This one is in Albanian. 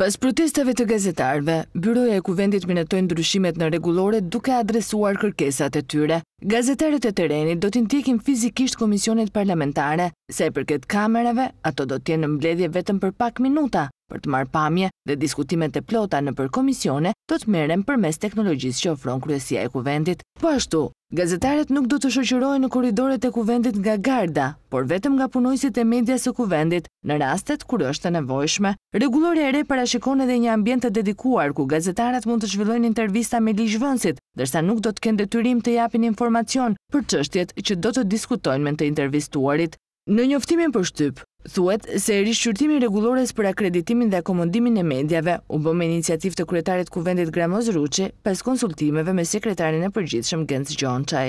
Pas protestave të gazetarve, Byroja e Kuvendit minetojnë ndryshimet në regulore duke adresuar kërkesat e tyre. Gazetarët e terenit do t'intjekin fizikisht komisionet parlamentare, se për këtë kamerave, ato do t'jenë mbledhje vetëm për pak minuta, Për të marrë pamje dhe diskutimet e plota në për komisione, do të merem për mes teknologjisë që ofron kryesia e kuvendit. Po ashtu, gazetarët nuk do të shoqërojnë në koridoret e kuvendit nga garda, por vetëm nga punojësit e medjas e kuvendit, në rastet kur është e nevojshme. Regulore e re parashikon edhe një ambient të dedikuar ku gazetarët mund të shvillojnë intervista me lishvënsit, dërsa nuk do të të detyrim të japin informacion për qështjet që do të diskutojnë me të intervistuarit. Në njoftimin për shtyp, Thuet se e rishqyrtimi regulores për akreditimin dhe akomondimin e medjave u bëmë iniciativ të kryetarit kuvendit Gramoz Ruqe, pas konsultimeve me sekretarin e përgjithshëm Gens Gjonçaj.